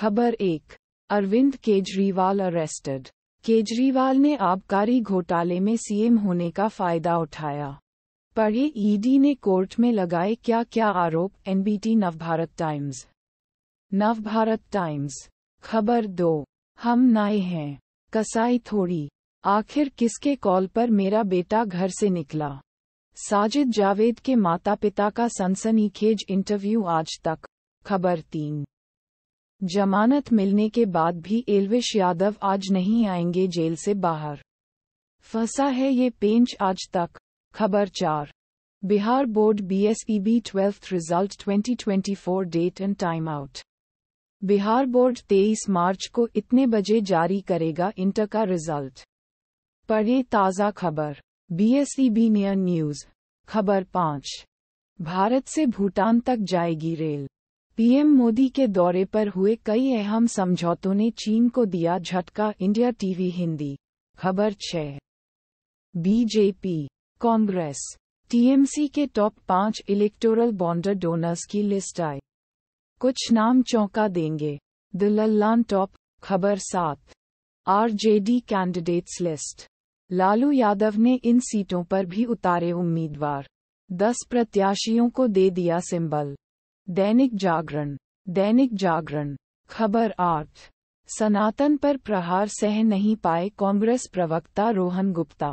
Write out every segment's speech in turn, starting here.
खबर एक अरविंद केजरीवाल अरेस्टेड केजरीवाल ने आबकारी घोटाले में सीएम होने का फायदा उठाया पढ़े ईडी e ने कोर्ट में लगाए क्या क्या आरोप NBT Navbharat Times Navbharat Times खबर दो हम नाए हैं कसाई थोड़ी आखिर किसके कॉल पर मेरा बेटा घर से निकला साजिद जावेद के माता पिता का सनसनीखेज इंटरव्यू आज तक खबर तीन जमानत मिलने के बाद भी एलविश यादव आज नहीं आएंगे जेल से बाहर फंसा है ये पेंच आज तक खबर चार Bihar board BSEB e twelfth result 2024 date and time out Bihar board 23 मार्च को इतने बजे जारी करेगा इंटर का रिजल्ट पढ़े ताज़ा खबर बीएसईबी नियर न्यूज खबर पाँच भारत से भूटान तक जाएगी रेल पीएम मोदी के दौरे पर हुए कई अहम समझौतों ने चीन को दिया झटका इंडिया टीवी हिंदी खबर छह बीजेपी कांग्रेस टीएमसी के टॉप पांच इलेक्टोरल बॉन्डर डोनर्स की लिस्ट आई कुछ नाम चौंका देंगे लल्लान टॉप खबर सात RJD candidates list Lalu Yadav ने इन सीटों पर भी उतारे उम्मीदवार दस प्रत्याशियों को दे दिया सिंबल दैनिक जागरण दैनिक जागरण खबर आठ सनातन पर प्रहार सह नहीं पाए कांग्रेस प्रवक्ता रोहन गुप्ता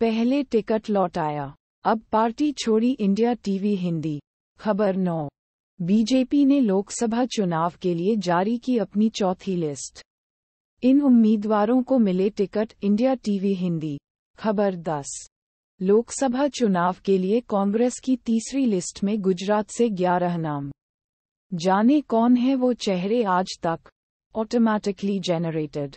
पहले टिकट लौटाया अब पार्टी छोड़ी इंडिया टीवी हिंदी खबर नौ बीजेपी ने लोकसभा चुनाव के लिए जारी की अपनी चौथी लिस्ट इन उम्मीदवारों को मिले टिकट इंडिया टीवी हिंदी खबर दस लोकसभा चुनाव के लिए कांग्रेस की तीसरी लिस्ट में गुजरात से ग्यारह नाम जाने कौन है वो चेहरे आज तक ऑटोमैटिकली जनरेटेड